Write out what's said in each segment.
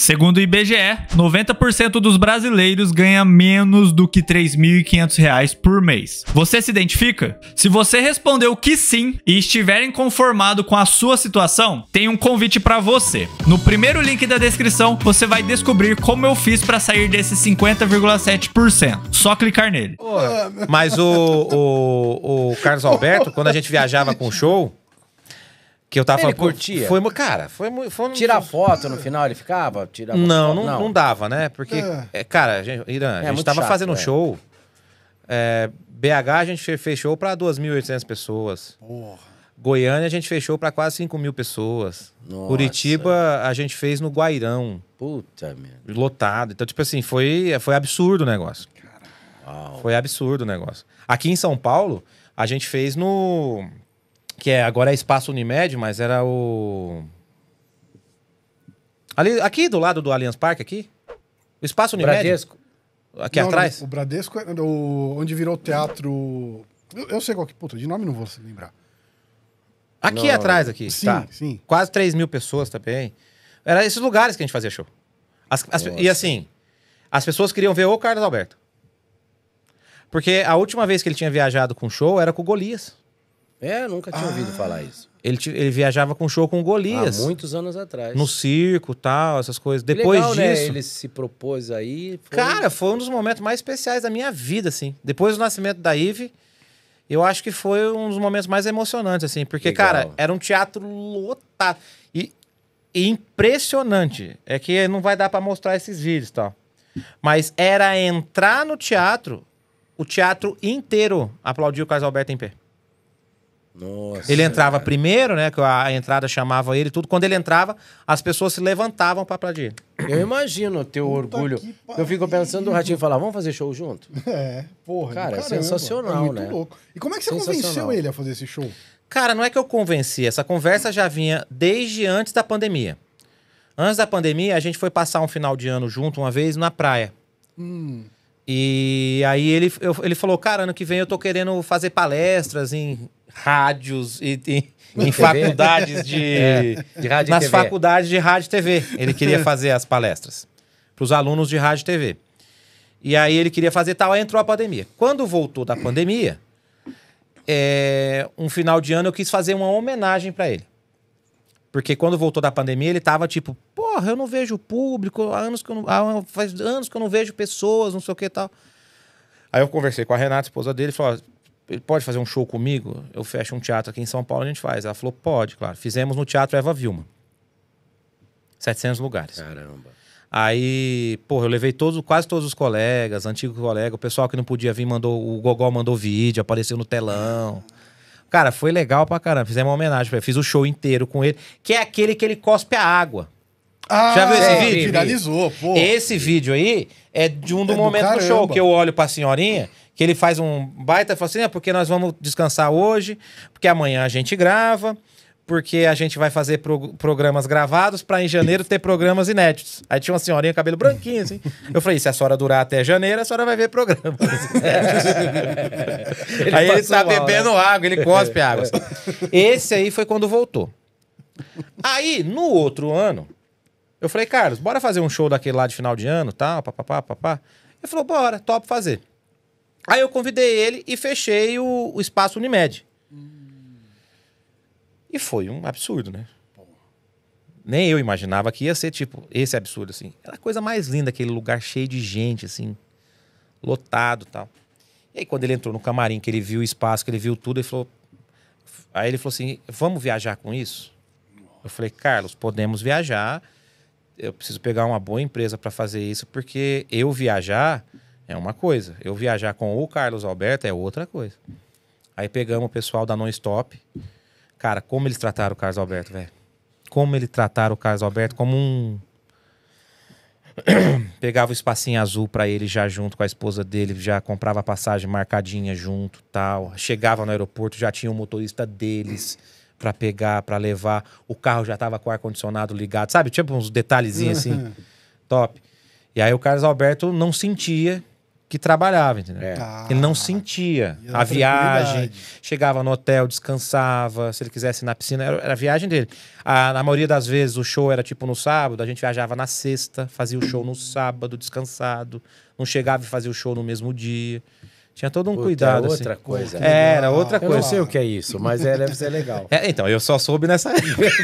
Segundo o IBGE, 90% dos brasileiros ganha menos do que R$ 3.500 por mês. Você se identifica? Se você respondeu que sim e estiver inconformado com a sua situação, tem um convite para você. No primeiro link da descrição, você vai descobrir como eu fiz para sair desse 50,7%. Só clicar nele. Mas o, o, o Carlos Alberto, quando a gente viajava com o show, que eu tava Ele falando, curtia? Foi, cara, foi muito. Foi, tirar foto no final, ele ficava? Tira não, não, não, não, dava, né? Porque, é. é cara, gente, Irã, é, a gente tava chato, fazendo um é. show. É, BH a gente fechou pra 2.800 pessoas. Porra. Goiânia a gente fechou pra quase 5.000 mil pessoas. Nossa. Curitiba a gente fez no Guairão. Puta, merda. Lotado. Então, tipo assim, foi, foi absurdo o negócio. Caralho. Foi absurdo o negócio. Aqui em São Paulo, a gente fez no que é, agora é Espaço Unimed, mas era o... Ali, aqui do lado do Allianz Parque, aqui? O Espaço Unimed? Bradesco. Aqui não, atrás? o Bradesco é o, onde virou teatro... Eu, eu, sei qual que... Puta, de nome não vou lembrar. Aqui não. atrás, aqui. Sim, tá. sim. Quase 3 mil pessoas também. Era esses lugares que a gente fazia show. As, as, e assim, as pessoas queriam ver o Carlos Alberto. Porque a última vez que ele tinha viajado com show era com o Golias. É, nunca tinha ah. ouvido falar ah. isso. Ele, ele viajava com show com Golias. Há muitos anos atrás. No circo tal, essas coisas. Depois legal, né? disso. Né? Ele se propôs aí. Foi... Cara, foi um dos momentos mais especiais da minha vida, assim. Depois do nascimento da Ive, eu acho que foi um dos momentos mais emocionantes, assim. Porque, legal. cara, era um teatro lotado. E, e impressionante. É que não vai dar para mostrar esses vídeos tal. Mas era entrar no teatro, o teatro inteiro aplaudiu o Carlos Alberto em pé. Nossa. Ele entrava cara. primeiro, né? Que a entrada chamava ele tudo. Quando ele entrava, as pessoas se levantavam pra aplaudir. Eu imagino o teu Puta orgulho. Eu fico pensando do Ratinho falar, vamos fazer show junto? É, porra. Cara, é caramba, é sensacional, é né? Louco. E como é que você convenceu ele a fazer esse show? Cara, não é que eu convenci. Essa conversa já vinha desde antes da pandemia. Antes da pandemia, a gente foi passar um final de ano junto uma vez na praia. Hum. E aí ele, eu, ele falou, cara, ano que vem eu tô querendo fazer palestras em rádios e, e em faculdades de, é, de rádio nas faculdades de rádio e TV. Ele queria fazer as palestras para os alunos de rádio e TV. E aí ele queria fazer tal, aí entrou a pandemia. Quando voltou da pandemia, é, um final de ano eu quis fazer uma homenagem para ele. Porque quando voltou da pandemia, ele tava tipo, porra, eu não vejo público, há anos que eu não, há, faz anos que eu não vejo pessoas, não sei o que e tal. Aí eu conversei com a Renata, esposa dele, e falou: ele pode fazer um show comigo? Eu fecho um teatro aqui em São Paulo, a gente faz. Ela falou, pode, claro. Fizemos no Teatro Eva Vilma. 700 lugares. Caramba. Aí, porra, eu levei todos, quase todos os colegas, antigos colegas, o pessoal que não podia vir mandou, o Gogol mandou vídeo, apareceu no telão. Cara, foi legal pra caramba. Fizemos uma homenagem pra ele. Fiz o show inteiro com ele, que é aquele que ele cospe a água. Ah, Já viu esse é, vídeo? Viralizou, pô. Esse vídeo aí é de um do é momento do, do, show que eu olho pra senhorinha, que ele faz um baita e fala assim: é porque nós vamos descansar hoje, porque amanhã a gente grava, porque a gente vai fazer pro programas gravados para em janeiro ter programas inéditos. Aí tinha uma senhorinha, cabelo branquinho, assim. Eu falei: se a senhora durar até janeiro, a senhora vai ver programas. ele aí ele tá mal, bebendo né? água, ele cospe água. Esse aí foi quando voltou. Aí, no outro ano. Eu falei, Carlos, bora fazer um show daquele lá de final de ano, tal, tá? papapá, papá. Ele falou, bora, top fazer. Aí eu convidei ele e fechei o, o espaço Unimed. Hum. E foi um absurdo, né? Nem eu imaginava que ia ser, tipo, esse absurdo, assim. Era a coisa mais linda, aquele lugar cheio de gente, assim, lotado tal. E aí, quando ele entrou no camarim, que ele viu o espaço, que ele viu tudo, ele falou. Aí ele falou assim: vamos viajar com isso? Eu falei, Carlos, podemos viajar eu preciso pegar uma boa empresa para fazer isso, porque eu viajar é uma coisa. Eu viajar com o Carlos Alberto é outra coisa. Aí pegamos o pessoal da Non-Stop. Cara, como eles trataram o Carlos Alberto, velho. Como eles trataram o Carlos Alberto como um. Pegava o espacinho azul para ele já junto com a esposa dele, já comprava a passagem marcadinha junto tal. Chegava no aeroporto, já tinha o motorista deles para pegar, para levar. O carro já tava com o ar-condicionado ligado, sabe? Tipo uns detalhezinhos assim. Uhum. Top. E aí o Carlos Alberto não sentia que trabalhava, entendeu? É. Ah, ele não sentia a viagem, chegava no hotel, descansava, se ele quisesse ir na piscina, era, era a viagem dele. A, na maioria das vezes o show era tipo no sábado, a gente viajava na sexta, fazia o show no sábado, descansado, não chegava e fazia o show no mesmo dia. Tinha todo um Puta, cuidado. Era outra assim. coisa. É, era outra eu coisa. Eu não sei o que é isso, mas é, deve ser legal. É, então, eu só soube nessa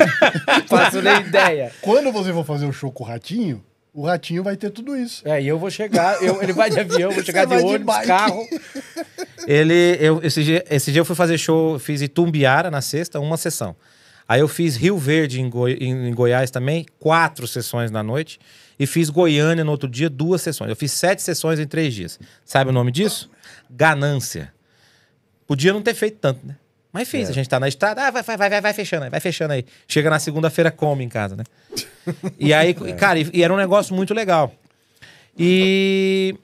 Faço nem ideia. Quando você for fazer o show com o Ratinho, o Ratinho vai ter tudo isso. É, e eu vou chegar, eu, ele vai de avião, vou chegar de ônibus, de carro. Ele, eu, esse, dia, esse dia eu fui fazer show, fiz Itumbiara na sexta, uma sessão. Aí eu fiz Rio Verde em, Goi, em, em Goiás também, quatro sessões na noite e fiz Goiânia no outro dia, duas sessões. Eu fiz sete sessões em três dias. Sabe o nome disso? Ganância. Podia não ter feito tanto, né? Mas fez, é. a gente tá na estrada, ah, vai, vai, vai, vai fechando aí, vai fechando aí. Chega na segunda-feira, come em casa, né? e aí, é. cara, e, e era um negócio muito legal. E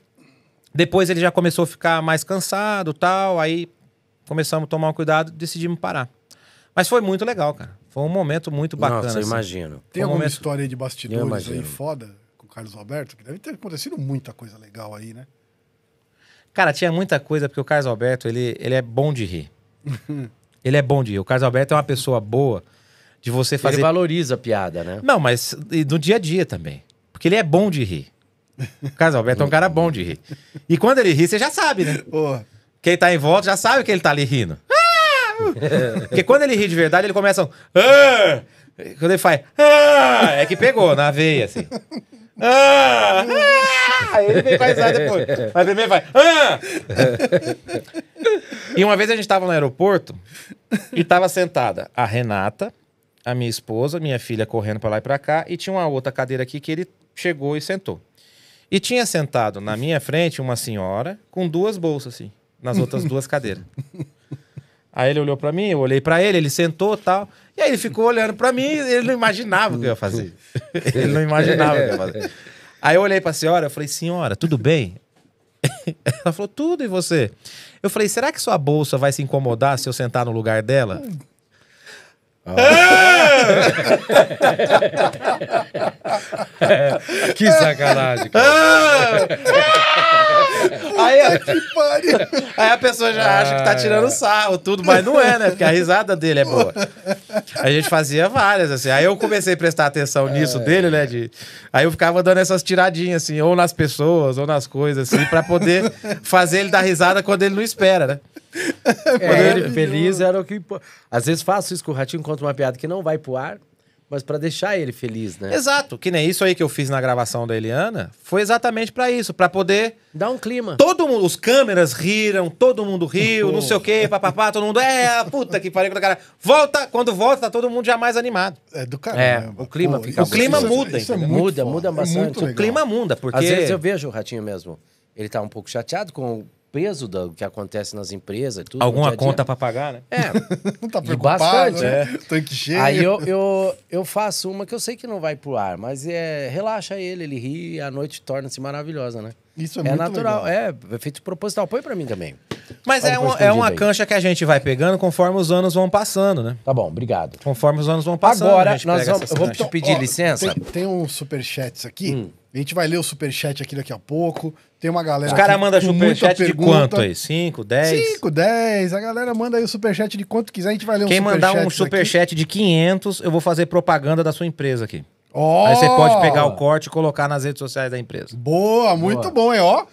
depois ele já começou a ficar mais cansado tal, aí começamos a tomar um cuidado, decidimos parar. Mas foi muito legal, cara. Foi um momento muito bacana. Nossa, eu assim. imagino. Tem um alguma momento... história aí de bastidores aí foda? Carlos Alberto, que deve ter acontecido muita coisa legal aí, né? Cara, tinha muita coisa, porque o Carlos Alberto, ele, ele é bom de rir. ele é bom de rir. O Carlos Alberto é uma pessoa boa de você fazer. Ele valoriza a piada, né? Não, mas no dia a dia também. Porque ele é bom de rir. O Carlos Alberto é um cara bom de rir. E quando ele ri, você já sabe, né? Porra. Quem tá em volta já sabe que ele tá ali rindo. Ah! Porque quando ele ri de verdade, ele começa. Um... Ah! Quando ele faz. Ah! É que pegou na veia, assim. Ah! Ele vem vai usar depois. Mas e vai. Ah! e uma vez a gente estava no aeroporto e estava sentada a Renata, a minha esposa, minha filha correndo para lá e para cá, e tinha uma outra cadeira aqui que ele chegou e sentou. E tinha sentado na minha frente uma senhora com duas bolsas, assim, nas outras duas cadeiras. Aí ele olhou para mim, eu olhei para ele, ele sentou tal. E aí ele ficou olhando para mim, ele não imaginava o que eu ia fazer. Ele não imaginava o que eu ia fazer. É. Aí eu olhei pra senhora, eu falei, senhora, tudo bem? Ela falou, tudo, e você? Eu falei, será que sua bolsa vai se incomodar se eu sentar no lugar dela? Oh. que sacanagem. Cara. Ah! Aí, aí, a pessoa já acha que tá tirando ah. sarro, tudo, mas não é, né? Porque a risada dele é boa. A gente fazia várias, assim. Aí eu comecei a prestar atenção nisso é. dele, né? De... Aí eu ficava dando essas tiradinhas, assim, ou nas pessoas, ou nas coisas, assim, pra poder fazer ele dar risada quando ele não espera, né? É, quando ele feliz era o que. Às vezes faço isso com o ratinho, contra uma piada que não vai pro ar mas para deixar ele feliz, né? Exato, que nem isso aí que eu fiz na gravação da Eliana, foi exatamente para isso, para poder dar um clima. Todo mundo, os câmeras riram, todo mundo riu, não sei o quê, papapá, todo mundo é, puta que pariu, cara. Volta, quando volta tá todo mundo já mais animado. É do é, caramba. É, o clima Pô, fica O clima isso, é é muda, isso é muda, muda bastante. É o clima muda, porque às vezes eu vejo o ratinho mesmo. Ele tá um pouco chateado com peso do que acontece nas empresas. Tudo, Alguma dia -dia. conta para pagar, né? É. não tá preocupado, bastante, né? É. Tanque cheio. Aí eu, eu, eu faço uma que eu sei que não vai pro ar, mas é relaxa ele, ele ri e a noite torna-se maravilhosa, né? Isso é, é muito natural, legal. é, é feito proposital. Põe para mim também. Mas é, um, é uma aí. cancha que a gente vai pegando conforme os anos vão passando, né? Tá bom, obrigado. Conforme os anos vão passando. Agora, nós vamos, eu vou te pedir licença. Tem, tem uns superchats aqui. Hum. A gente vai ler o superchat aqui daqui a pouco. Tem uma galera. Os caras mandam superchat de quanto aí? 5, 10? 5, 10. A galera manda aí o superchat de quanto quiser. A gente vai ler Quem um mandar um superchat de 500, eu vou fazer propaganda da sua empresa aqui. Oh! Aí você pode pegar o corte e colocar nas redes sociais da empresa. Boa, muito Boa. bom, hein? É, ó.